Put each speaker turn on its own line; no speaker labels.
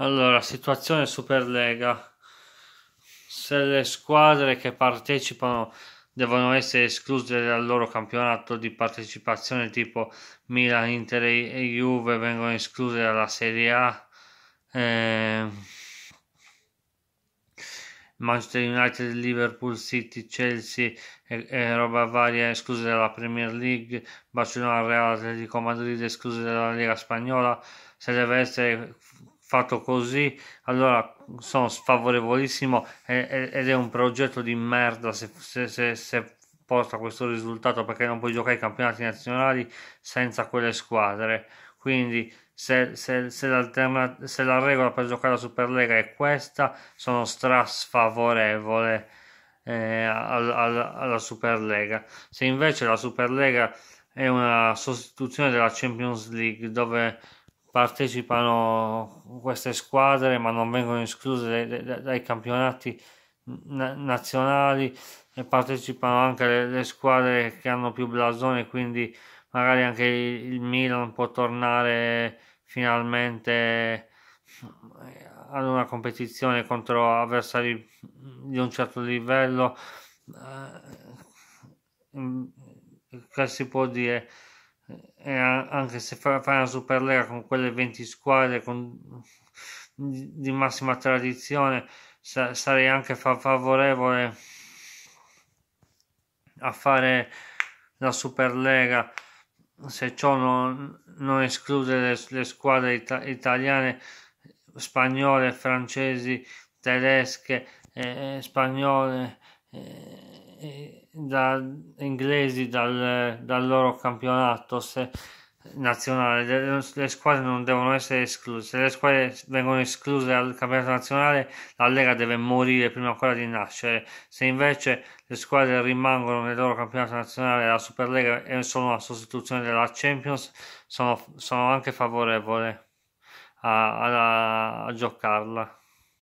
Allora, situazione Super Lega. Se le squadre che partecipano devono essere escluse dal loro campionato di partecipazione tipo Milan, Inter e Juve vengono escluse dalla Serie A. Eh, Manchester United, Liverpool, City, Chelsea e, e roba varia escluse dalla Premier League, Barcellona, Real Atletico Madrid escluse dalla Lega Spagnola, se deve essere fatto così, allora sono sfavorevolissimo ed è un progetto di merda se, se, se, se porta questo risultato perché non puoi giocare i campionati nazionali senza quelle squadre. Quindi se, se, se, se la regola per giocare la Superlega è questa, sono strasfavorevole eh, alla, al, alla Superlega. Se invece la Superlega è una sostituzione della Champions League dove partecipano queste squadre ma non vengono escluse dai, dai, dai campionati na- nazionali e partecipano anche le, le, squadre che hanno più blasone quindi magari anche il Milan può tornare finalmente eh, ad una competizione contro avversari di un certo livello eh, mm, che si può dire anche se fai una Super Superlega con quelle 20 squadre con, di massima tradizione, sa, sarei anche fa- favorevole a fare la Super Superlega se ciò non, non esclude le, le squadre ita- italiane, spagnole, francesi, tedesche, eh, spagnole. Eh, da, inglesi dal, dal, loro campionato se, nazionale. Le squadre non devono essere escluse. Se le squadre vengono escluse dal campionato nazionale, la Lega deve morire prima ancora di nascere. Se invece le squadre rimangono nel loro campionato nazionale, la Superlega è solo una sostituzione della Champions, sono, sono anche favorevole a, a, a giocarla.